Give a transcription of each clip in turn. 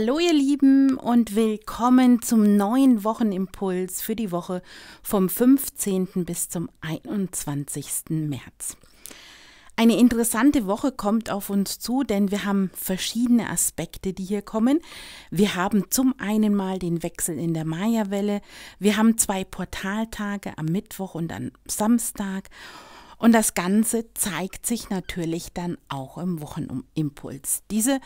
Hallo ihr Lieben und willkommen zum neuen Wochenimpuls für die Woche vom 15. bis zum 21. März. Eine interessante Woche kommt auf uns zu, denn wir haben verschiedene Aspekte, die hier kommen. Wir haben zum einen mal den Wechsel in der Maya-Welle, wir haben zwei Portaltage am Mittwoch und am Samstag und das Ganze zeigt sich natürlich dann auch im Wochenimpuls. Diese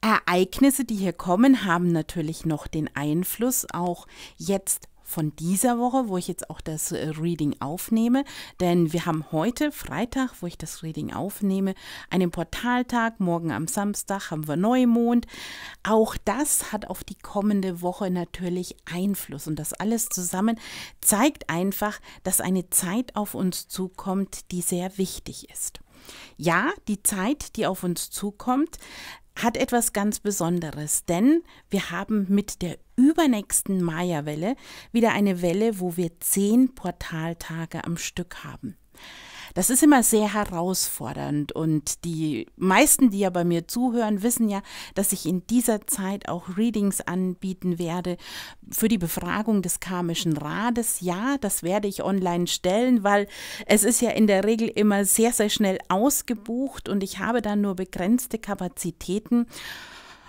Ereignisse, die hier kommen, haben natürlich noch den Einfluss auch jetzt von dieser Woche, wo ich jetzt auch das äh, Reading aufnehme. Denn wir haben heute, Freitag, wo ich das Reading aufnehme, einen Portaltag. Morgen am Samstag haben wir Neumond. Auch das hat auf die kommende Woche natürlich Einfluss. Und das alles zusammen zeigt einfach, dass eine Zeit auf uns zukommt, die sehr wichtig ist. Ja, die Zeit, die auf uns zukommt, hat etwas ganz Besonderes, denn wir haben mit der übernächsten Maya-Welle wieder eine Welle, wo wir zehn Portaltage am Stück haben. Das ist immer sehr herausfordernd und die meisten, die ja bei mir zuhören, wissen ja, dass ich in dieser Zeit auch Readings anbieten werde für die Befragung des karmischen Rades. Ja, das werde ich online stellen, weil es ist ja in der Regel immer sehr, sehr schnell ausgebucht und ich habe dann nur begrenzte Kapazitäten.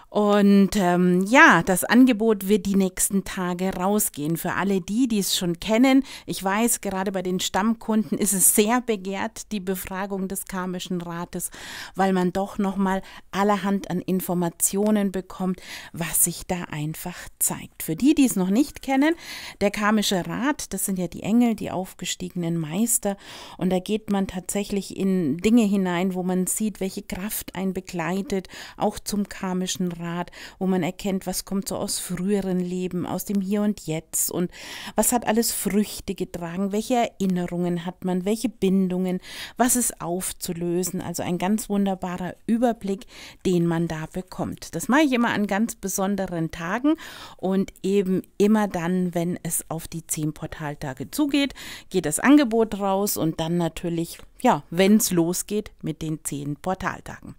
Und ähm, ja, das Angebot wird die nächsten Tage rausgehen. Für alle die, die es schon kennen, ich weiß, gerade bei den Stammkunden ist es sehr begehrt, die Befragung des Karmischen Rates, weil man doch nochmal allerhand an Informationen bekommt, was sich da einfach zeigt. Für die, die es noch nicht kennen, der Karmische Rat, das sind ja die Engel, die aufgestiegenen Meister. Und da geht man tatsächlich in Dinge hinein, wo man sieht, welche Kraft einen begleitet, auch zum Karmischen Rat. Riesenrad, wo man erkennt, was kommt so aus früheren Leben, aus dem Hier und Jetzt und was hat alles Früchte getragen, welche Erinnerungen hat man, welche Bindungen, was ist aufzulösen. Also ein ganz wunderbarer Überblick, den man da bekommt. Das mache ich immer an ganz besonderen Tagen und eben immer dann, wenn es auf die zehn Portaltage zugeht, geht das Angebot raus und dann natürlich, ja, wenn es losgeht mit den zehn Portaltagen.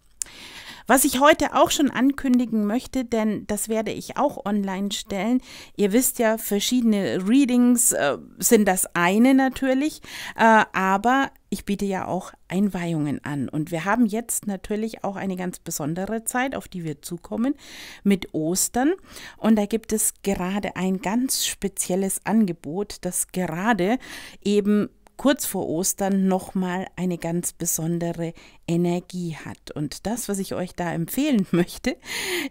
Was ich heute auch schon ankündigen möchte, denn das werde ich auch online stellen. Ihr wisst ja, verschiedene Readings äh, sind das eine natürlich, äh, aber ich biete ja auch Einweihungen an. Und wir haben jetzt natürlich auch eine ganz besondere Zeit, auf die wir zukommen, mit Ostern. Und da gibt es gerade ein ganz spezielles Angebot, das gerade eben kurz vor Ostern nochmal eine ganz besondere Energie hat. Und das, was ich euch da empfehlen möchte,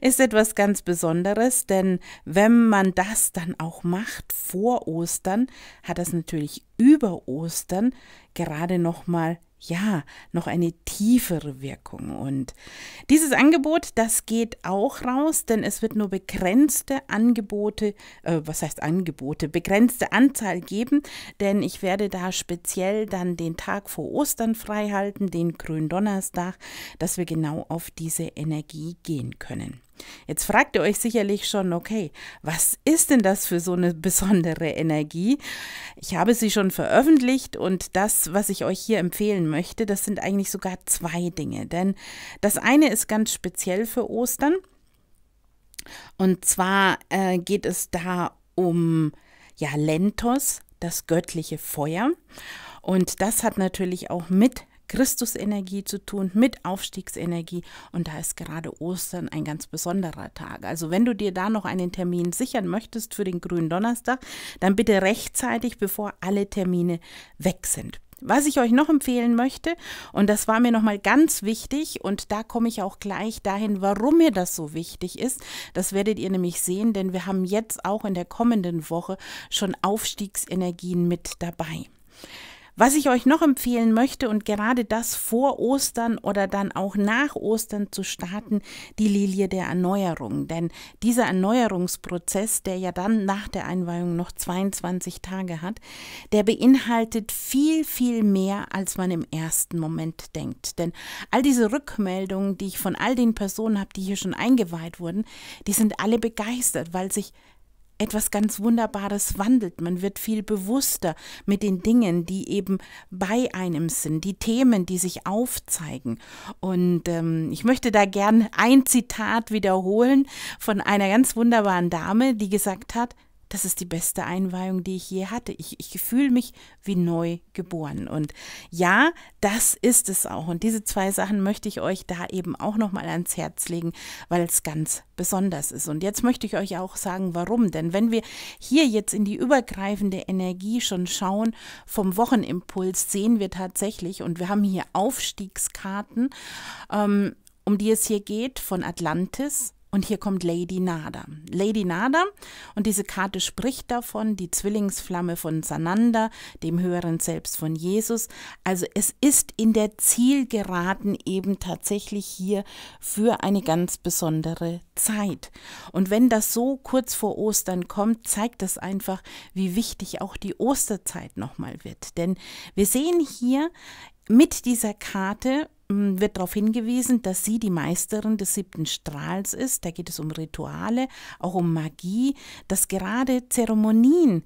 ist etwas ganz Besonderes, denn wenn man das dann auch macht vor Ostern, hat das natürlich über Ostern gerade nochmal ja, noch eine tiefere Wirkung. Und dieses Angebot, das geht auch raus, denn es wird nur begrenzte Angebote, äh, was heißt Angebote, begrenzte Anzahl geben, denn ich werde da speziell dann den Tag vor Ostern freihalten, den Gründonnerstag, dass wir genau auf diese Energie gehen können. Jetzt fragt ihr euch sicherlich schon, okay, was ist denn das für so eine besondere Energie? Ich habe sie schon veröffentlicht und das, was ich euch hier empfehlen möchte, das sind eigentlich sogar zwei Dinge. Denn das eine ist ganz speziell für Ostern. Und zwar äh, geht es da um ja, Lentos, das göttliche Feuer. Und das hat natürlich auch mit Christusenergie zu tun, mit Aufstiegsenergie. Und da ist gerade Ostern ein ganz besonderer Tag. Also wenn du dir da noch einen Termin sichern möchtest für den grünen Donnerstag, dann bitte rechtzeitig, bevor alle Termine weg sind. Was ich euch noch empfehlen möchte, und das war mir nochmal ganz wichtig, und da komme ich auch gleich dahin, warum mir das so wichtig ist, das werdet ihr nämlich sehen, denn wir haben jetzt auch in der kommenden Woche schon Aufstiegsenergien mit dabei. Was ich euch noch empfehlen möchte und gerade das vor Ostern oder dann auch nach Ostern zu starten, die Lilie der Erneuerung. Denn dieser Erneuerungsprozess, der ja dann nach der Einweihung noch 22 Tage hat, der beinhaltet viel, viel mehr, als man im ersten Moment denkt. Denn all diese Rückmeldungen, die ich von all den Personen habe, die hier schon eingeweiht wurden, die sind alle begeistert, weil sich etwas ganz Wunderbares wandelt. Man wird viel bewusster mit den Dingen, die eben bei einem sind, die Themen, die sich aufzeigen. Und ähm, ich möchte da gern ein Zitat wiederholen von einer ganz wunderbaren Dame, die gesagt hat, das ist die beste Einweihung, die ich je hatte. Ich, ich fühle mich wie neu geboren. Und ja, das ist es auch. Und diese zwei Sachen möchte ich euch da eben auch nochmal ans Herz legen, weil es ganz besonders ist. Und jetzt möchte ich euch auch sagen, warum. Denn wenn wir hier jetzt in die übergreifende Energie schon schauen, vom Wochenimpuls sehen wir tatsächlich, und wir haben hier Aufstiegskarten, ähm, um die es hier geht, von Atlantis, und hier kommt Lady Nada. Lady Nada, und diese Karte spricht davon, die Zwillingsflamme von Sananda, dem höheren Selbst von Jesus. Also es ist in der Zielgeraden eben tatsächlich hier für eine ganz besondere Zeit. Und wenn das so kurz vor Ostern kommt, zeigt das einfach, wie wichtig auch die Osterzeit nochmal wird. Denn wir sehen hier mit dieser Karte hm, wird darauf hingewiesen, dass sie die Meisterin des siebten Strahls ist. Da geht es um Rituale, auch um Magie, dass gerade Zeremonien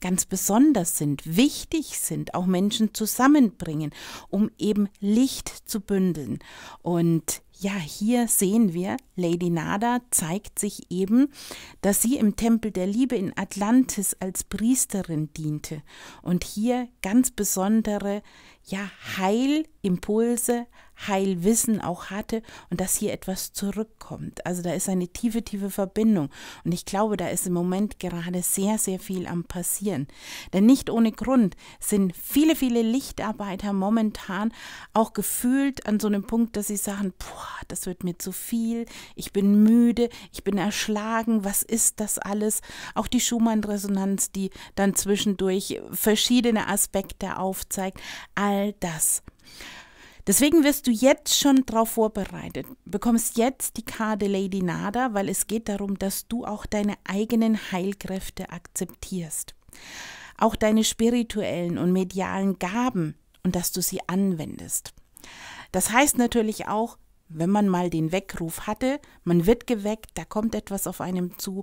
ganz besonders sind, wichtig sind, auch Menschen zusammenbringen, um eben Licht zu bündeln. Und ja, hier sehen wir, Lady Nada zeigt sich eben, dass sie im Tempel der Liebe in Atlantis als Priesterin diente und hier ganz besondere ja, Heilimpulse, Heilwissen auch hatte und dass hier etwas zurückkommt. Also da ist eine tiefe, tiefe Verbindung. Und ich glaube, da ist im Moment gerade sehr, sehr viel am Passieren. Denn nicht ohne Grund sind viele, viele Lichtarbeiter momentan auch gefühlt an so einem Punkt, dass sie sagen, boah, das wird mir zu viel, ich bin müde, ich bin erschlagen, was ist das alles? Auch die Schumann-Resonanz, die dann zwischendurch verschiedene Aspekte aufzeigt, all das. Deswegen wirst du jetzt schon darauf vorbereitet, bekommst jetzt die Karte Lady Nada, weil es geht darum, dass du auch deine eigenen Heilkräfte akzeptierst. Auch deine spirituellen und medialen Gaben und dass du sie anwendest. Das heißt natürlich auch, wenn man mal den Weckruf hatte, man wird geweckt, da kommt etwas auf einem zu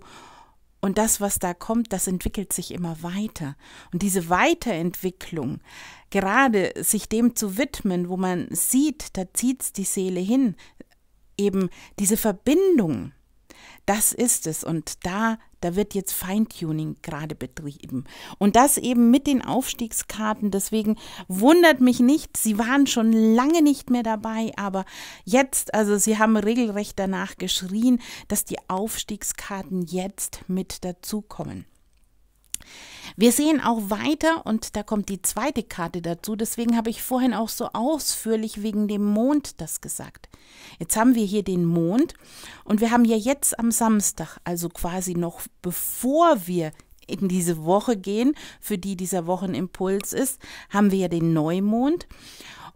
und das, was da kommt, das entwickelt sich immer weiter. Und diese Weiterentwicklung, gerade sich dem zu widmen, wo man sieht, da zieht es die Seele hin, eben diese Verbindung das ist es. Und da, da wird jetzt Feintuning gerade betrieben. Und das eben mit den Aufstiegskarten. Deswegen wundert mich nicht, sie waren schon lange nicht mehr dabei, aber jetzt, also sie haben regelrecht danach geschrien, dass die Aufstiegskarten jetzt mit dazukommen. Wir sehen auch weiter und da kommt die zweite Karte dazu. Deswegen habe ich vorhin auch so ausführlich wegen dem Mond das gesagt. Jetzt haben wir hier den Mond und wir haben ja jetzt am Samstag, also quasi noch bevor wir in diese Woche gehen, für die dieser Wochenimpuls ist, haben wir ja den Neumond.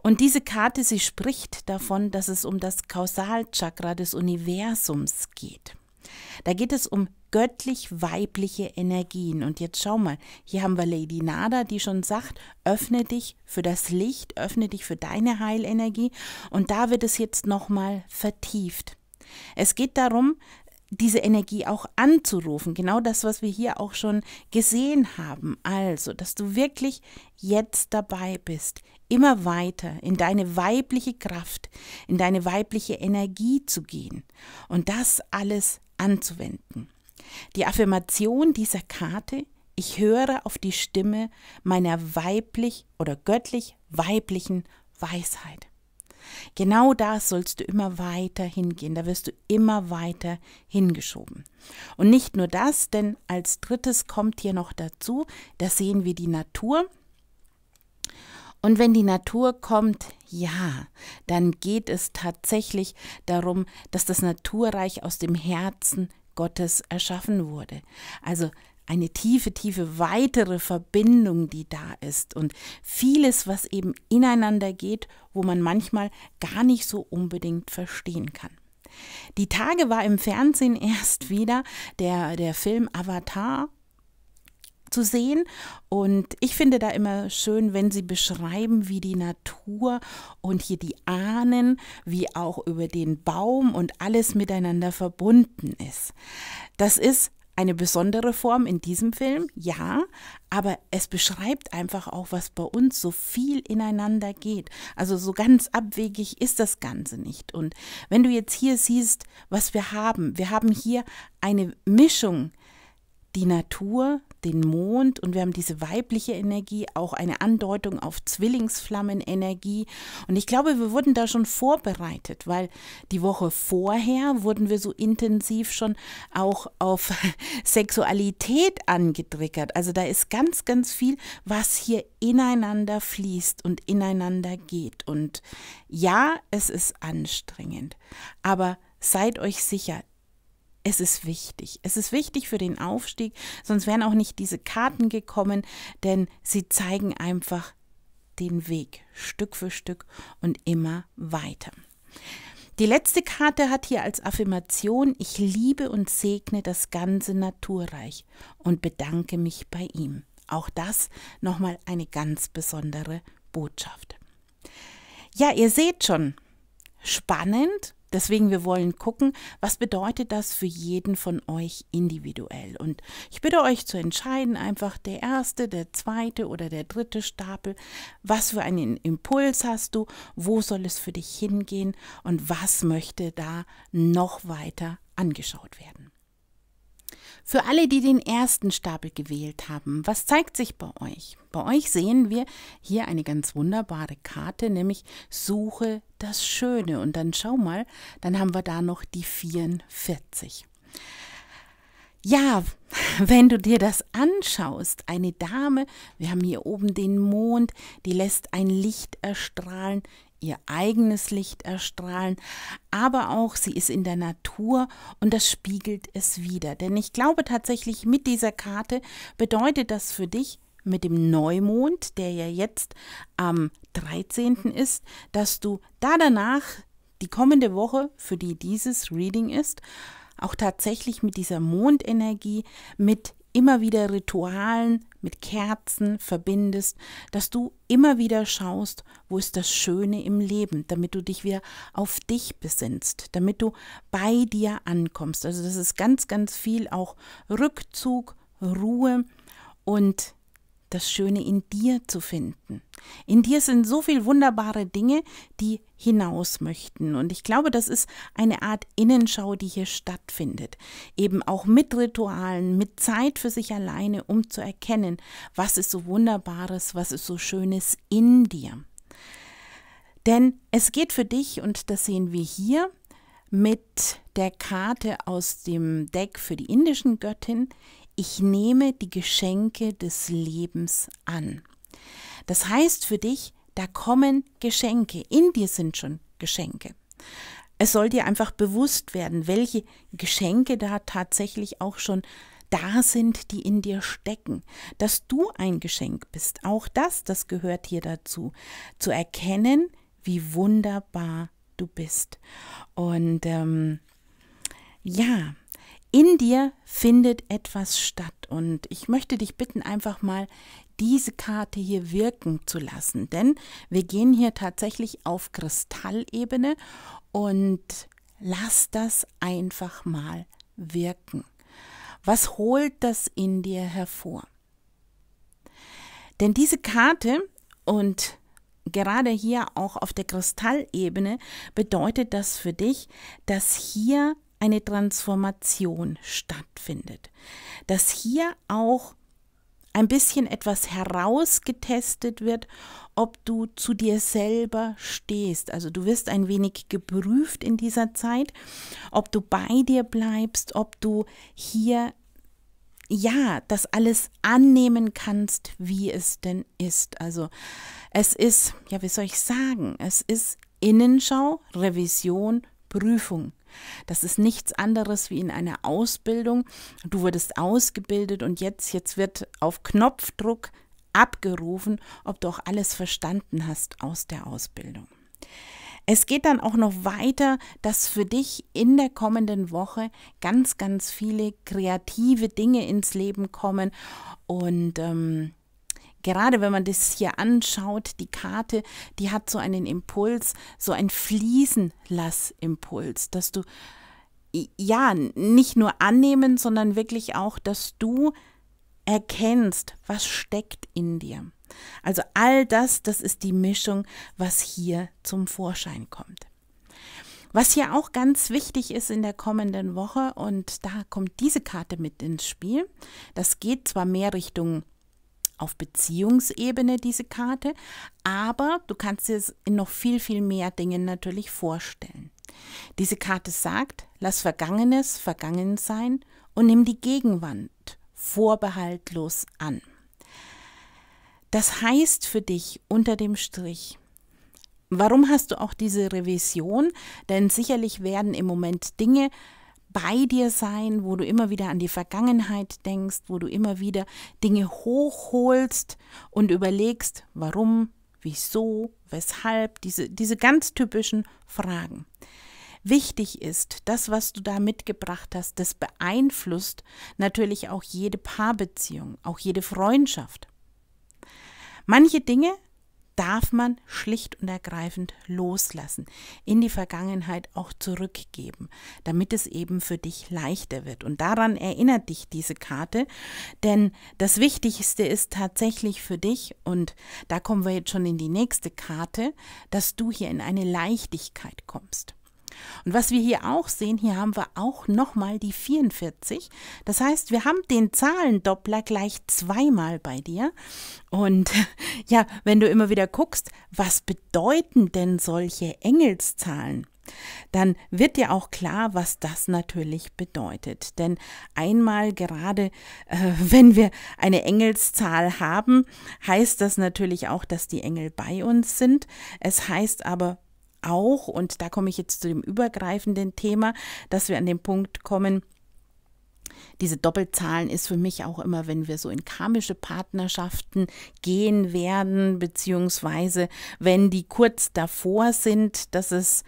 Und diese Karte, sie spricht davon, dass es um das Kausalchakra des Universums geht. Da geht es um göttlich-weibliche Energien. Und jetzt schau mal, hier haben wir Lady Nada, die schon sagt, öffne dich für das Licht, öffne dich für deine Heilenergie. Und da wird es jetzt nochmal vertieft. Es geht darum, diese Energie auch anzurufen. Genau das, was wir hier auch schon gesehen haben. Also, dass du wirklich jetzt dabei bist, immer weiter in deine weibliche Kraft, in deine weibliche Energie zu gehen und das alles anzuwenden. Die Affirmation dieser Karte, ich höre auf die Stimme meiner weiblich oder göttlich weiblichen Weisheit. Genau da sollst du immer weiter hingehen, da wirst du immer weiter hingeschoben. Und nicht nur das, denn als drittes kommt hier noch dazu, da sehen wir die Natur. Und wenn die Natur kommt, ja, dann geht es tatsächlich darum, dass das Naturreich aus dem Herzen Gottes erschaffen wurde. Also eine tiefe, tiefe weitere Verbindung, die da ist und vieles, was eben ineinander geht, wo man manchmal gar nicht so unbedingt verstehen kann. Die Tage war im Fernsehen erst wieder der, der Film Avatar zu sehen. Und ich finde da immer schön, wenn sie beschreiben, wie die Natur und hier die Ahnen, wie auch über den Baum und alles miteinander verbunden ist. Das ist eine besondere Form in diesem Film, ja, aber es beschreibt einfach auch, was bei uns so viel ineinander geht. Also so ganz abwegig ist das Ganze nicht. Und wenn du jetzt hier siehst, was wir haben, wir haben hier eine Mischung die Natur, den Mond und wir haben diese weibliche Energie, auch eine Andeutung auf Zwillingsflammenenergie. Und ich glaube, wir wurden da schon vorbereitet, weil die Woche vorher wurden wir so intensiv schon auch auf Sexualität angetriggert. Also da ist ganz, ganz viel, was hier ineinander fließt und ineinander geht. Und ja, es ist anstrengend, aber seid euch sicher, es ist wichtig. Es ist wichtig für den Aufstieg, sonst wären auch nicht diese Karten gekommen, denn sie zeigen einfach den Weg Stück für Stück und immer weiter. Die letzte Karte hat hier als Affirmation, ich liebe und segne das ganze Naturreich und bedanke mich bei ihm. Auch das nochmal eine ganz besondere Botschaft. Ja, ihr seht schon, spannend Deswegen, wir wollen gucken, was bedeutet das für jeden von euch individuell. Und ich bitte euch zu entscheiden, einfach der erste, der zweite oder der dritte Stapel, was für einen Impuls hast du, wo soll es für dich hingehen und was möchte da noch weiter angeschaut werden. Für alle, die den ersten Stapel gewählt haben, was zeigt sich bei euch? Bei euch sehen wir hier eine ganz wunderbare Karte, nämlich Suche das Schöne. Und dann schau mal, dann haben wir da noch die 44. Ja, wenn du dir das anschaust, eine Dame, wir haben hier oben den Mond, die lässt ein Licht erstrahlen ihr eigenes Licht erstrahlen, aber auch sie ist in der Natur und das spiegelt es wieder. Denn ich glaube tatsächlich, mit dieser Karte bedeutet das für dich mit dem Neumond, der ja jetzt am 13. ist, dass du da danach die kommende Woche, für die dieses Reading ist, auch tatsächlich mit dieser Mondenergie, mit immer wieder Ritualen, mit Kerzen verbindest, dass du immer wieder schaust, wo ist das Schöne im Leben, damit du dich wieder auf dich besinnst, damit du bei dir ankommst. Also das ist ganz, ganz viel auch Rückzug, Ruhe und das Schöne in dir zu finden. In dir sind so viele wunderbare Dinge, die hinaus möchten. Und ich glaube, das ist eine Art Innenschau, die hier stattfindet. Eben auch mit Ritualen, mit Zeit für sich alleine, um zu erkennen, was ist so Wunderbares, was ist so Schönes in dir. Denn es geht für dich, und das sehen wir hier, mit der Karte aus dem Deck für die indischen Göttin ich nehme die Geschenke des Lebens an. Das heißt für dich, da kommen Geschenke, in dir sind schon Geschenke. Es soll dir einfach bewusst werden, welche Geschenke da tatsächlich auch schon da sind, die in dir stecken, dass du ein Geschenk bist. Auch das, das gehört hier dazu, zu erkennen, wie wunderbar du bist. Und ähm, ja, in dir findet etwas statt. Und ich möchte dich bitten, einfach mal diese Karte hier wirken zu lassen. Denn wir gehen hier tatsächlich auf Kristallebene und lass das einfach mal wirken. Was holt das in dir hervor? Denn diese Karte und gerade hier auch auf der Kristallebene bedeutet das für dich, dass hier eine Transformation stattfindet, dass hier auch ein bisschen etwas herausgetestet wird, ob du zu dir selber stehst. Also du wirst ein wenig geprüft in dieser Zeit, ob du bei dir bleibst, ob du hier ja, das alles annehmen kannst, wie es denn ist. Also es ist, ja, wie soll ich sagen, es ist Innenschau, Revision, Prüfung. Das ist nichts anderes wie in einer Ausbildung. Du wurdest ausgebildet und jetzt, jetzt wird auf Knopfdruck abgerufen, ob du auch alles verstanden hast aus der Ausbildung. Es geht dann auch noch weiter, dass für dich in der kommenden Woche ganz, ganz viele kreative Dinge ins Leben kommen und ähm, gerade wenn man das hier anschaut, die Karte, die hat so einen Impuls, so ein Fließenlass-Impuls, dass du ja nicht nur annehmen, sondern wirklich auch, dass du erkennst, was steckt in dir. Also all das, das ist die Mischung, was hier zum Vorschein kommt. Was hier auch ganz wichtig ist in der kommenden Woche, und da kommt diese Karte mit ins Spiel, das geht zwar mehr Richtung auf Beziehungsebene diese Karte, aber du kannst dir es in noch viel, viel mehr Dingen natürlich vorstellen. Diese Karte sagt, lass Vergangenes vergangen sein und nimm die Gegenwart vorbehaltlos an. Das heißt für dich unter dem Strich, warum hast du auch diese Revision? Denn sicherlich werden im Moment Dinge bei dir sein, wo du immer wieder an die Vergangenheit denkst, wo du immer wieder Dinge hochholst und überlegst, warum, wieso, weshalb, diese, diese ganz typischen Fragen. Wichtig ist, das, was du da mitgebracht hast, das beeinflusst natürlich auch jede Paarbeziehung, auch jede Freundschaft. Manche Dinge darf man schlicht und ergreifend loslassen, in die Vergangenheit auch zurückgeben, damit es eben für dich leichter wird. Und daran erinnert dich diese Karte, denn das Wichtigste ist tatsächlich für dich, und da kommen wir jetzt schon in die nächste Karte, dass du hier in eine Leichtigkeit kommst. Und was wir hier auch sehen, hier haben wir auch nochmal die 44. Das heißt, wir haben den Zahlendoppler gleich zweimal bei dir. Und ja, wenn du immer wieder guckst, was bedeuten denn solche Engelszahlen? dann wird dir auch klar, was das natürlich bedeutet. Denn einmal gerade, äh, wenn wir eine Engelszahl haben, heißt das natürlich auch, dass die Engel bei uns sind. Es heißt aber auch, und da komme ich jetzt zu dem übergreifenden Thema, dass wir an den Punkt kommen, diese Doppelzahlen ist für mich auch immer, wenn wir so in karmische Partnerschaften gehen werden, beziehungsweise wenn die kurz davor sind, dass es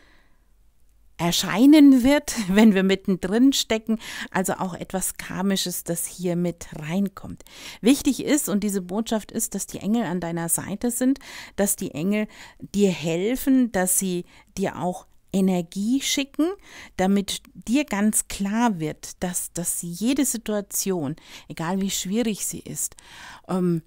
erscheinen wird, wenn wir mittendrin stecken. Also auch etwas Karmisches, das hier mit reinkommt. Wichtig ist, und diese Botschaft ist, dass die Engel an deiner Seite sind, dass die Engel dir helfen, dass sie dir auch Energie schicken, damit dir ganz klar wird, dass, dass jede Situation, egal wie schwierig sie ist, ähm,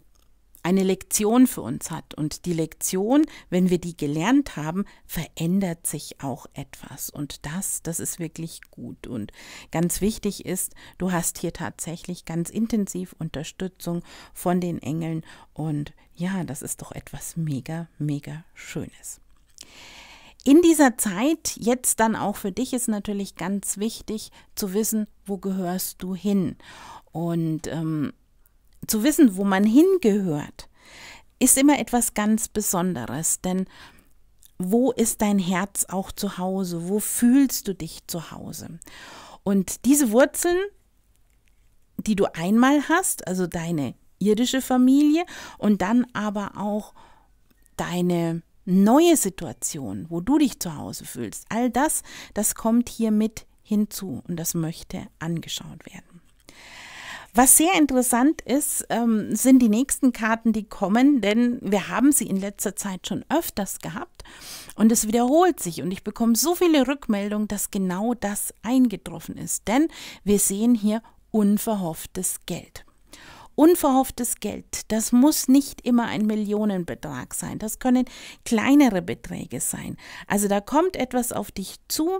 eine Lektion für uns hat. Und die Lektion, wenn wir die gelernt haben, verändert sich auch etwas. Und das, das ist wirklich gut. Und ganz wichtig ist, du hast hier tatsächlich ganz intensiv Unterstützung von den Engeln. Und ja, das ist doch etwas mega, mega Schönes. In dieser Zeit, jetzt dann auch für dich, ist natürlich ganz wichtig zu wissen, wo gehörst du hin. Und ähm, zu wissen, wo man hingehört, ist immer etwas ganz Besonderes, denn wo ist dein Herz auch zu Hause? Wo fühlst du dich zu Hause? Und diese Wurzeln, die du einmal hast, also deine irdische Familie und dann aber auch deine neue Situation, wo du dich zu Hause fühlst, all das, das kommt hier mit hinzu und das möchte angeschaut werden. Was sehr interessant ist, ähm, sind die nächsten Karten, die kommen, denn wir haben sie in letzter Zeit schon öfters gehabt und es wiederholt sich und ich bekomme so viele Rückmeldungen, dass genau das eingetroffen ist, denn wir sehen hier unverhofftes Geld. Unverhofftes Geld, das muss nicht immer ein Millionenbetrag sein, das können kleinere Beträge sein. Also da kommt etwas auf dich zu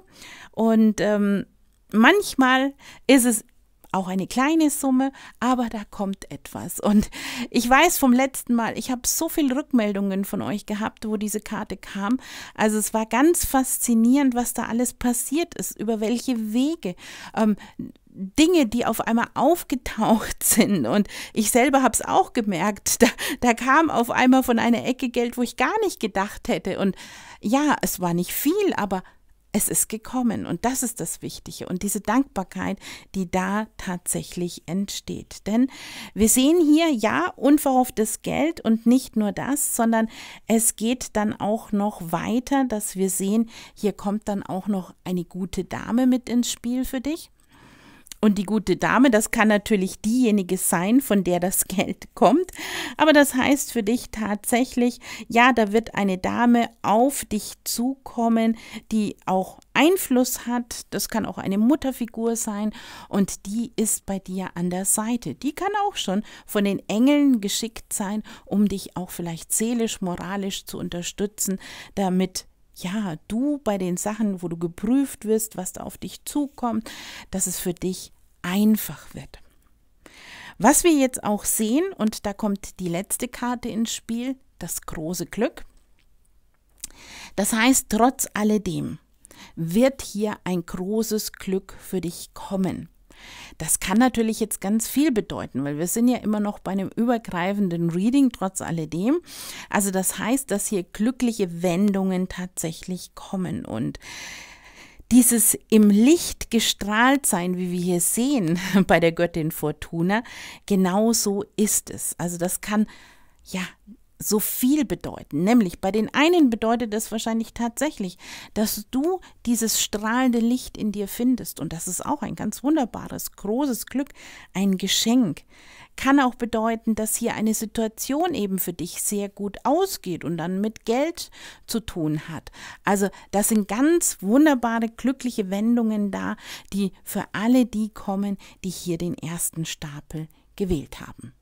und ähm, manchmal ist es auch eine kleine Summe, aber da kommt etwas. Und ich weiß vom letzten Mal, ich habe so viele Rückmeldungen von euch gehabt, wo diese Karte kam. Also es war ganz faszinierend, was da alles passiert ist, über welche Wege. Ähm, Dinge, die auf einmal aufgetaucht sind. Und ich selber habe es auch gemerkt. Da, da, kam auf einmal von einer Ecke Geld, wo ich gar nicht gedacht hätte. Und ja, es war nicht viel, aber es ist gekommen und das ist das Wichtige und diese Dankbarkeit, die da tatsächlich entsteht. Denn wir sehen hier ja unverhofftes Geld und nicht nur das, sondern es geht dann auch noch weiter, dass wir sehen, hier kommt dann auch noch eine gute Dame mit ins Spiel für dich. Und die gute Dame, das kann natürlich diejenige sein, von der das Geld kommt. Aber das heißt für dich tatsächlich, ja, da wird eine Dame auf dich zukommen, die auch Einfluss hat. Das kann auch eine Mutterfigur sein und die ist bei dir an der Seite. Die kann auch schon von den Engeln geschickt sein, um dich auch vielleicht seelisch, moralisch zu unterstützen, damit ja, du bei den Sachen, wo du geprüft wirst, was da auf dich zukommt, dass es für dich einfach wird. Was wir jetzt auch sehen, und da kommt die letzte Karte ins Spiel, das große Glück. Das heißt, trotz alledem wird hier ein großes Glück für dich kommen. Das kann natürlich jetzt ganz viel bedeuten, weil wir sind ja immer noch bei einem übergreifenden Reading trotz alledem. Also das heißt, dass hier glückliche Wendungen tatsächlich kommen und dieses im Licht gestrahlt sein, wie wir hier sehen bei der Göttin Fortuna, genau so ist es. Also das kann ja so viel bedeuten. Nämlich bei den einen bedeutet es wahrscheinlich tatsächlich, dass du dieses strahlende Licht in dir findest. Und das ist auch ein ganz wunderbares, großes Glück, ein Geschenk. Kann auch bedeuten, dass hier eine Situation eben für dich sehr gut ausgeht und dann mit Geld zu tun hat. Also das sind ganz wunderbare, glückliche Wendungen da, die für alle die kommen, die hier den ersten Stapel gewählt haben.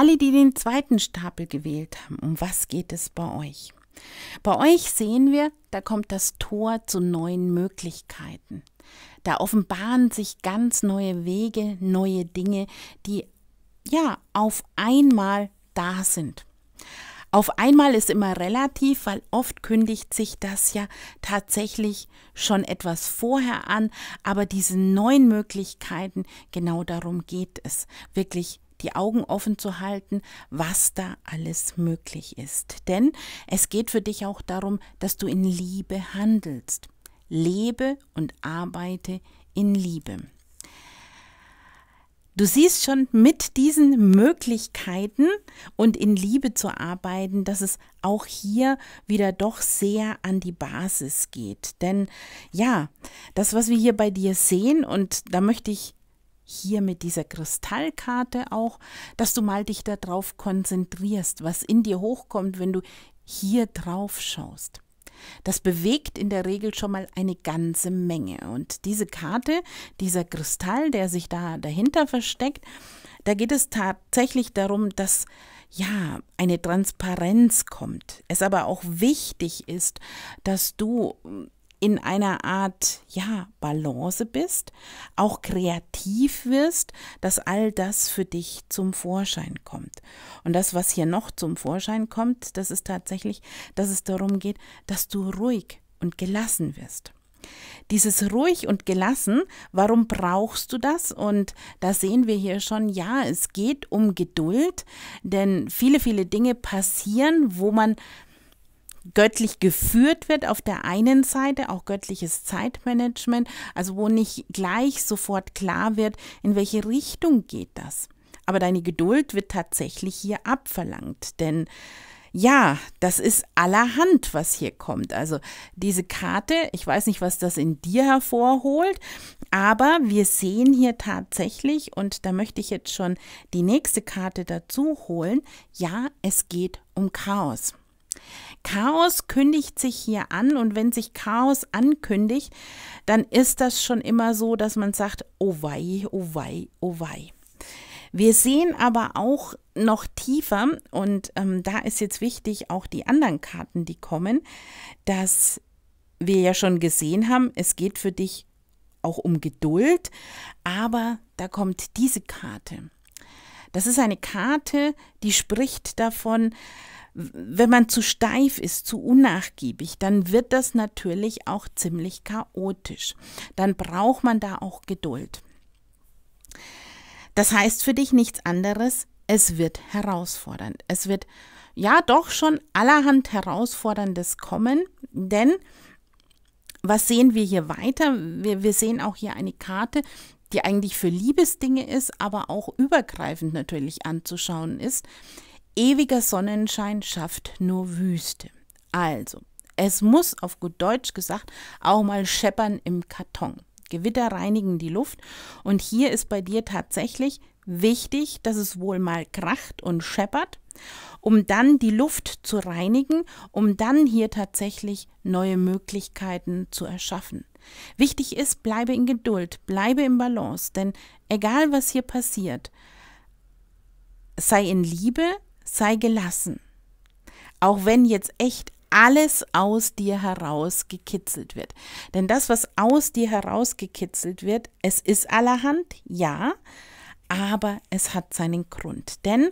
Alle, die den zweiten Stapel gewählt haben, um was geht es bei euch? Bei euch sehen wir, da kommt das Tor zu neuen Möglichkeiten. Da offenbaren sich ganz neue Wege, neue Dinge, die ja auf einmal da sind. Auf einmal ist immer relativ, weil oft kündigt sich das ja tatsächlich schon etwas vorher an, aber diese neuen Möglichkeiten, genau darum geht es, wirklich die Augen offen zu halten, was da alles möglich ist. Denn es geht für dich auch darum, dass du in Liebe handelst. Lebe und arbeite in Liebe. Du siehst schon mit diesen Möglichkeiten und in Liebe zu arbeiten, dass es auch hier wieder doch sehr an die Basis geht. Denn ja, das, was wir hier bei dir sehen, und da möchte ich hier mit dieser Kristallkarte auch, dass du mal dich darauf konzentrierst, was in dir hochkommt, wenn du hier drauf schaust. Das bewegt in der Regel schon mal eine ganze Menge. Und diese Karte, dieser Kristall, der sich da dahinter versteckt, da geht es tatsächlich darum, dass ja, eine Transparenz kommt. Es aber auch wichtig ist, dass du in einer Art, ja, Balance bist, auch kreativ wirst, dass all das für dich zum Vorschein kommt. Und das, was hier noch zum Vorschein kommt, das ist tatsächlich, dass es darum geht, dass du ruhig und gelassen wirst. Dieses ruhig und gelassen, warum brauchst du das? Und da sehen wir hier schon, ja, es geht um Geduld, denn viele, viele Dinge passieren, wo man göttlich geführt wird auf der einen Seite, auch göttliches Zeitmanagement, also wo nicht gleich sofort klar wird, in welche Richtung geht das. Aber deine Geduld wird tatsächlich hier abverlangt, denn ja, das ist allerhand, was hier kommt. Also diese Karte, ich weiß nicht, was das in dir hervorholt, aber wir sehen hier tatsächlich, und da möchte ich jetzt schon die nächste Karte dazu holen, ja, es geht um Chaos. Chaos kündigt sich hier an und wenn sich Chaos ankündigt, dann ist das schon immer so, dass man sagt, oh wei, oh wei, oh wei. Wir sehen aber auch noch tiefer, und ähm, da ist jetzt wichtig, auch die anderen Karten, die kommen, dass wir ja schon gesehen haben, es geht für dich auch um Geduld, aber da kommt diese Karte. Das ist eine Karte, die spricht davon, wenn man zu steif ist, zu unnachgiebig, dann wird das natürlich auch ziemlich chaotisch. Dann braucht man da auch Geduld. Das heißt für dich nichts anderes, es wird herausfordernd. Es wird ja doch schon allerhand Herausforderndes kommen, denn was sehen wir hier weiter? Wir, wir sehen auch hier eine Karte, die eigentlich für Liebesdinge ist, aber auch übergreifend natürlich anzuschauen ist ewiger Sonnenschein schafft nur Wüste. Also, es muss auf gut Deutsch gesagt auch mal scheppern im Karton. Gewitter reinigen die Luft und hier ist bei dir tatsächlich wichtig, dass es wohl mal kracht und scheppert, um dann die Luft zu reinigen, um dann hier tatsächlich neue Möglichkeiten zu erschaffen. Wichtig ist, bleibe in Geduld, bleibe im Balance, denn egal was hier passiert, sei in Liebe, sei gelassen, auch wenn jetzt echt alles aus dir heraus gekitzelt wird. Denn das, was aus dir heraus gekitzelt wird, es ist allerhand, ja, aber es hat seinen Grund. Denn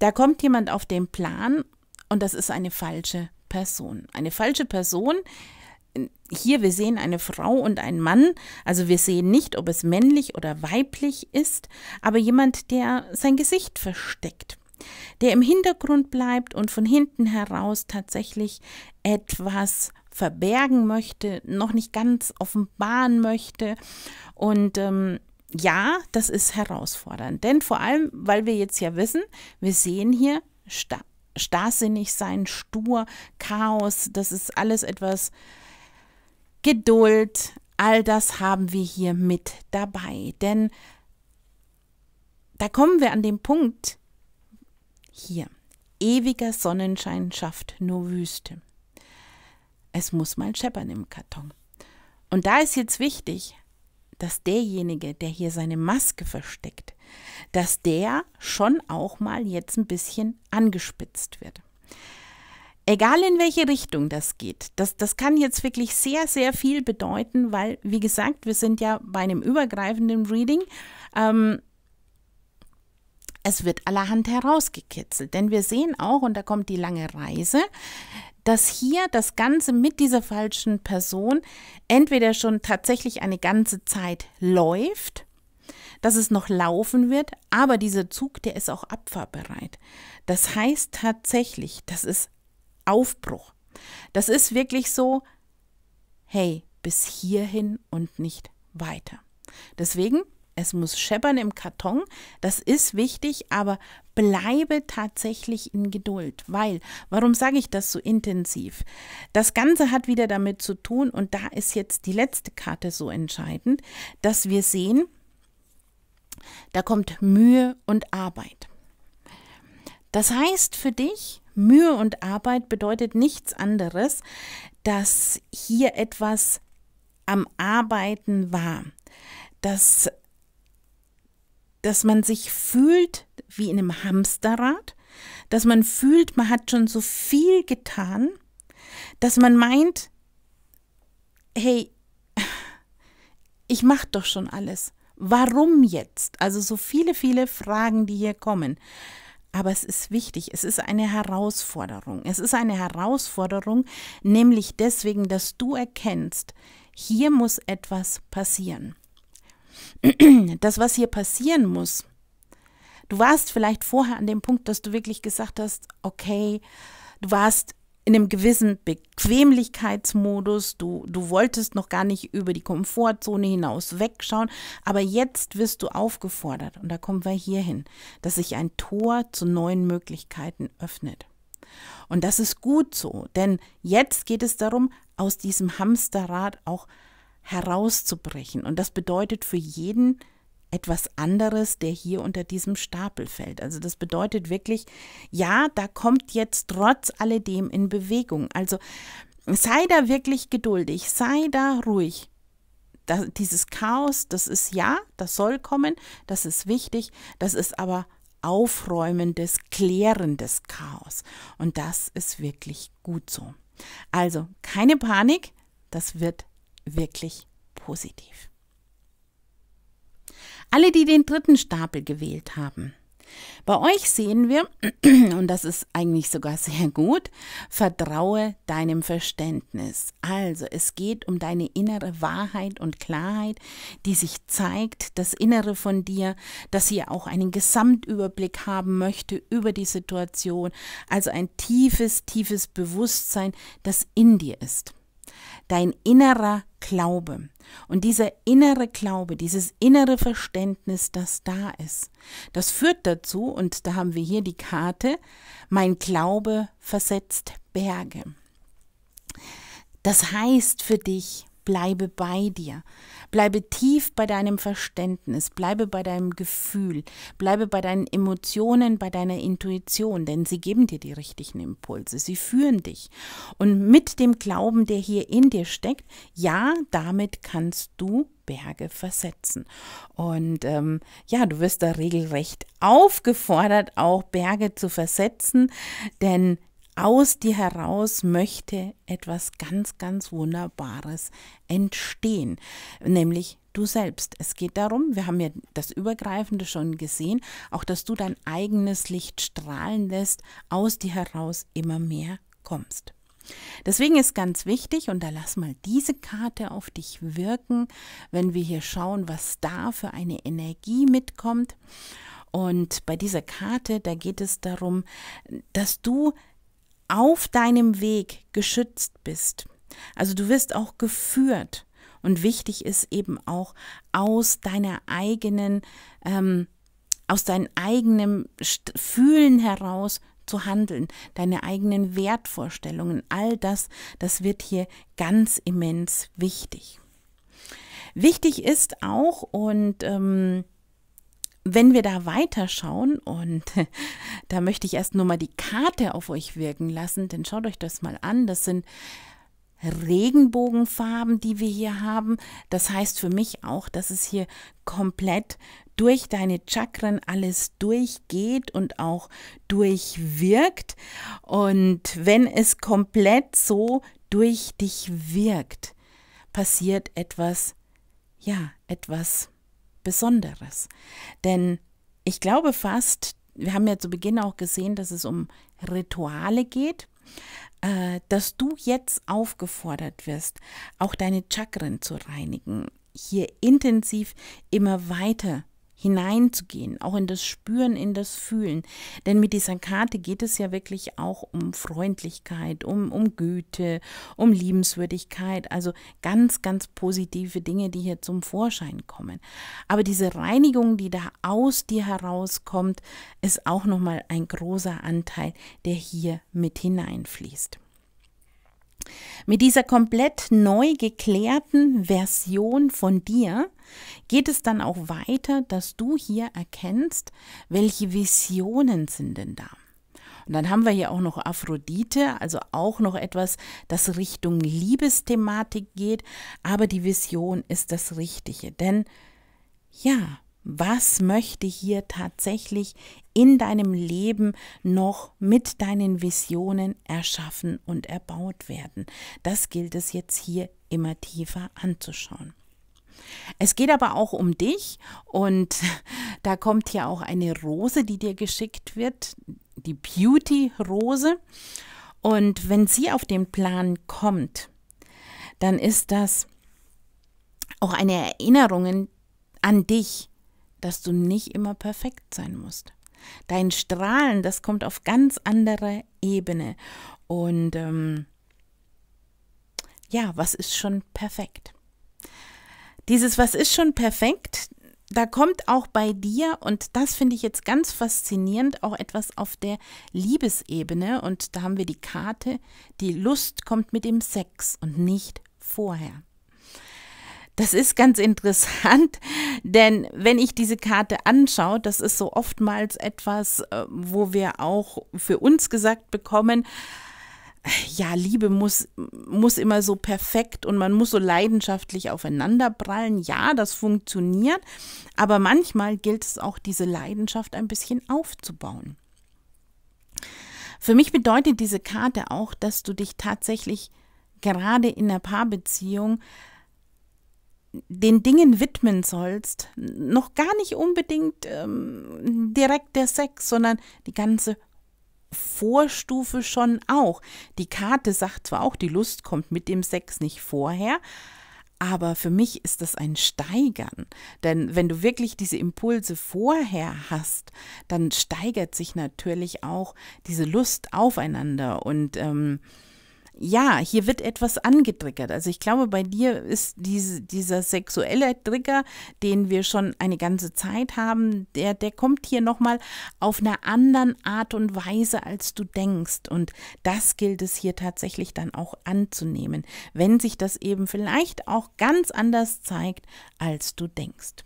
da kommt jemand auf den Plan und das ist eine falsche Person. Eine falsche Person, hier wir sehen eine Frau und einen Mann, also wir sehen nicht, ob es männlich oder weiblich ist, aber jemand, der sein Gesicht versteckt, der im Hintergrund bleibt und von hinten heraus tatsächlich etwas verbergen möchte, noch nicht ganz offenbaren möchte. Und ähm, ja, das ist herausfordernd, denn vor allem, weil wir jetzt ja wissen, wir sehen hier sta starrsinnig sein, stur, Chaos, das ist alles etwas Geduld, all das haben wir hier mit dabei, denn da kommen wir an den Punkt, hier, ewiger Sonnenschein schafft nur Wüste. Es muss mal scheppern im Karton. Und da ist jetzt wichtig, dass derjenige, der hier seine Maske versteckt, dass der schon auch mal jetzt ein bisschen angespitzt wird. Egal in welche Richtung das geht, das, das kann jetzt wirklich sehr, sehr viel bedeuten, weil, wie gesagt, wir sind ja bei einem übergreifenden Reading. Ähm, es wird allerhand herausgekitzelt. Denn wir sehen auch, und da kommt die lange Reise, dass hier das Ganze mit dieser falschen Person entweder schon tatsächlich eine ganze Zeit läuft, dass es noch laufen wird, aber dieser Zug, der ist auch abfahrbereit. Das heißt tatsächlich, das ist Aufbruch. Das ist wirklich so, hey, bis hierhin und nicht weiter. Deswegen es muss scheppern im Karton, das ist wichtig, aber bleibe tatsächlich in Geduld, weil, warum sage ich das so intensiv? Das Ganze hat wieder damit zu tun, und da ist jetzt die letzte Karte so entscheidend, dass wir sehen, da kommt Mühe und Arbeit. Das heißt für dich, Mühe und Arbeit bedeutet nichts anderes, dass hier etwas am Arbeiten war, dass dass man sich fühlt wie in einem Hamsterrad, dass man fühlt, man hat schon so viel getan, dass man meint, hey, ich mache doch schon alles. Warum jetzt? Also so viele, viele Fragen, die hier kommen. Aber es ist wichtig, es ist eine Herausforderung. Es ist eine Herausforderung, nämlich deswegen, dass du erkennst, hier muss etwas passieren das, was hier passieren muss. Du warst vielleicht vorher an dem Punkt, dass du wirklich gesagt hast, okay, du warst in einem gewissen Bequemlichkeitsmodus, du, du wolltest noch gar nicht über die Komfortzone hinaus wegschauen, aber jetzt wirst du aufgefordert, und da kommen wir hier hin, dass sich ein Tor zu neuen Möglichkeiten öffnet. Und das ist gut so, denn jetzt geht es darum, aus diesem Hamsterrad auch herauszubrechen. Und das bedeutet für jeden etwas anderes, der hier unter diesem Stapel fällt. Also das bedeutet wirklich, ja, da kommt jetzt trotz alledem in Bewegung. Also sei da wirklich geduldig, sei da ruhig. Das, dieses Chaos, das ist ja, das soll kommen, das ist wichtig, das ist aber aufräumendes, klärendes Chaos. Und das ist wirklich gut so. Also keine Panik, das wird wirklich positiv. Alle, die den dritten Stapel gewählt haben. Bei euch sehen wir, und das ist eigentlich sogar sehr gut, vertraue deinem Verständnis. Also es geht um deine innere Wahrheit und Klarheit, die sich zeigt, das Innere von dir, dass sie auch einen Gesamtüberblick haben möchte über die Situation, also ein tiefes, tiefes Bewusstsein, das in dir ist dein innerer Glaube. Und dieser innere Glaube, dieses innere Verständnis, das da ist, das führt dazu, und da haben wir hier die Karte, mein Glaube versetzt Berge. Das heißt für dich, bleibe bei dir, bleibe tief bei deinem Verständnis, bleibe bei deinem Gefühl, bleibe bei deinen Emotionen, bei deiner Intuition, denn sie geben dir die richtigen Impulse, sie führen dich. Und mit dem Glauben, der hier in dir steckt, ja, damit kannst du Berge versetzen. Und ähm, ja, du wirst da regelrecht aufgefordert, auch Berge zu versetzen, denn aus dir heraus möchte etwas ganz, ganz Wunderbares entstehen, nämlich du selbst. Es geht darum, wir haben ja das Übergreifende schon gesehen, auch dass du dein eigenes Licht strahlen lässt, aus dir heraus immer mehr kommst. Deswegen ist ganz wichtig, und da lass mal diese Karte auf dich wirken, wenn wir hier schauen, was da für eine Energie mitkommt. Und bei dieser Karte, da geht es darum, dass du auf deinem Weg geschützt bist. Also du wirst auch geführt. Und wichtig ist eben auch aus deiner eigenen, ähm, aus deinem eigenen Fühlen heraus zu handeln, deine eigenen Wertvorstellungen, all das, das wird hier ganz immens wichtig. Wichtig ist auch, und ähm, wenn wir da weiterschauen, und da möchte ich erst nur mal die Karte auf euch wirken lassen, denn schaut euch das mal an. Das sind Regenbogenfarben, die wir hier haben. Das heißt für mich auch, dass es hier komplett durch deine Chakren alles durchgeht und auch durchwirkt. Und wenn es komplett so durch dich wirkt, passiert etwas, ja, etwas Besonderes. Denn ich glaube fast, wir haben ja zu Beginn auch gesehen, dass es um Rituale geht, äh, dass du jetzt aufgefordert wirst, auch deine Chakren zu reinigen, hier intensiv immer weiter zu hineinzugehen, auch in das Spüren, in das Fühlen. Denn mit dieser Karte geht es ja wirklich auch um Freundlichkeit, um, um Güte, um Liebenswürdigkeit, also ganz, ganz positive Dinge, die hier zum Vorschein kommen. Aber diese Reinigung, die da aus dir herauskommt, ist auch nochmal ein großer Anteil, der hier mit hineinfließt. Mit dieser komplett neu geklärten Version von dir geht es dann auch weiter, dass du hier erkennst, welche Visionen sind denn da. Und dann haben wir hier auch noch Aphrodite, also auch noch etwas, das Richtung Liebesthematik geht, aber die Vision ist das Richtige, denn ja, was möchte hier tatsächlich in deinem Leben noch mit deinen Visionen erschaffen und erbaut werden? Das gilt es jetzt hier immer tiefer anzuschauen. Es geht aber auch um dich und da kommt hier auch eine Rose, die dir geschickt wird, die Beauty-Rose. Und wenn sie auf den Plan kommt, dann ist das auch eine Erinnerung an dich, dass du nicht immer perfekt sein musst. Dein Strahlen, das kommt auf ganz andere Ebene. Und ähm, ja, was ist schon perfekt? Dieses Was ist schon perfekt, da kommt auch bei dir, und das finde ich jetzt ganz faszinierend, auch etwas auf der Liebesebene. Und da haben wir die Karte, die Lust kommt mit dem Sex und nicht vorher. Das ist ganz interessant, denn wenn ich diese Karte anschaue, das ist so oftmals etwas, äh, wo wir auch für uns gesagt bekommen, äh, ja, Liebe muss, muss immer so perfekt und man muss so leidenschaftlich aufeinander prallen. Ja, das funktioniert, aber manchmal gilt es auch, diese Leidenschaft ein bisschen aufzubauen. Für mich bedeutet diese Karte auch, dass du dich tatsächlich gerade in der Paarbeziehung den Dingen widmen sollst, noch gar nicht unbedingt ähm, direkt der Sex, sondern die ganze Vorstufe schon auch. Die Karte sagt zwar auch, die Lust kommt mit dem Sex nicht vorher, aber für mich ist das ein Steigern. Denn wenn du wirklich diese Impulse vorher hast, dann steigert sich natürlich auch diese Lust aufeinander und ähm, ja, hier wird etwas angetriggert. Also ich glaube, bei dir ist diese, dieser sexuelle Trigger, den wir schon eine ganze Zeit haben, der, der kommt hier nochmal auf einer anderen Art und Weise, als du denkst. Und das gilt es hier tatsächlich dann auch anzunehmen, wenn sich das eben vielleicht auch ganz anders zeigt, als du denkst.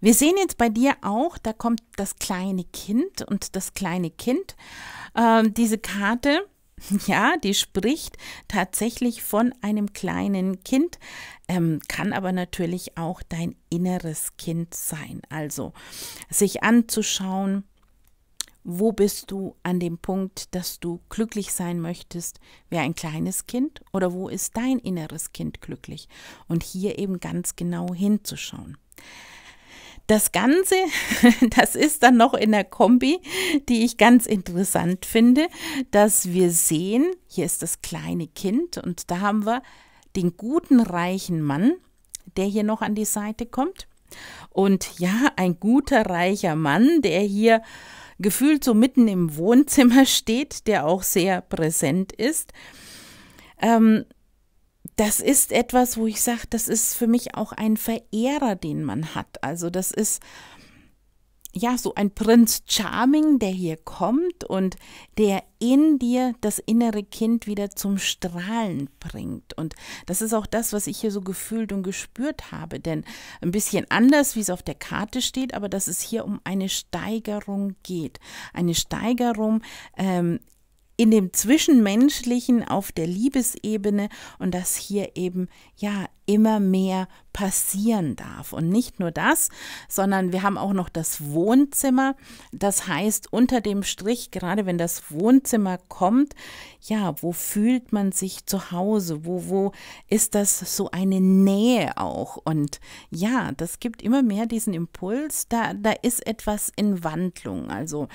Wir sehen jetzt bei dir auch, da kommt das kleine Kind und das kleine Kind, äh, diese Karte, Ja, die spricht tatsächlich von einem kleinen Kind, ähm, kann aber natürlich auch dein inneres Kind sein. Also sich anzuschauen, wo bist du an dem Punkt, dass du glücklich sein möchtest, wäre ein kleines Kind oder wo ist dein inneres Kind glücklich? Und hier eben ganz genau hinzuschauen. Das Ganze, das ist dann noch in der Kombi, die ich ganz interessant finde, dass wir sehen, hier ist das kleine Kind und da haben wir den guten reichen Mann, der hier noch an die Seite kommt. Und ja, ein guter reicher Mann, der hier gefühlt so mitten im Wohnzimmer steht, der auch sehr präsent ist. Ähm, das ist etwas, wo ich sage, das ist für mich auch ein Verehrer, den man hat. Also das ist ja so ein Prinz Charming, der hier kommt und der in dir das innere Kind wieder zum Strahlen bringt. Und das ist auch das, was ich hier so gefühlt und gespürt habe. Denn ein bisschen anders, wie es auf der Karte steht, aber dass es hier um eine Steigerung geht. Eine Steigerung ähm, in dem Zwischenmenschlichen auf der Liebesebene und dass hier eben ja immer mehr passieren darf. Und nicht nur das, sondern wir haben auch noch das Wohnzimmer. Das heißt, unter dem Strich, gerade wenn das Wohnzimmer kommt, ja, wo fühlt man sich zu Hause? Wo, wo ist das so eine Nähe auch? Und ja, das gibt immer mehr diesen Impuls. Da, da ist etwas in Wandlung. Also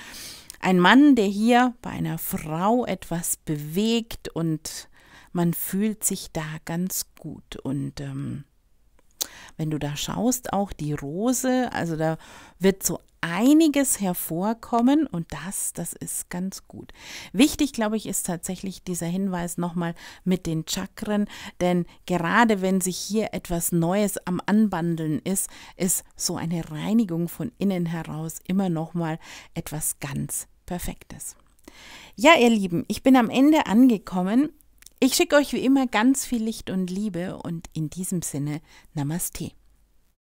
ein Mann, der hier bei einer Frau etwas bewegt und man fühlt sich da ganz gut. Und ähm, wenn du da schaust, auch die Rose, also da wird so einiges hervorkommen und das, das ist ganz gut. Wichtig, glaube ich, ist tatsächlich dieser Hinweis nochmal mit den Chakren, denn gerade wenn sich hier etwas Neues am Anbandeln ist, ist so eine Reinigung von innen heraus immer nochmal etwas ganz Perfektes. Ja, ihr Lieben, ich bin am Ende angekommen. Ich schicke euch wie immer ganz viel Licht und Liebe und in diesem Sinne Namaste.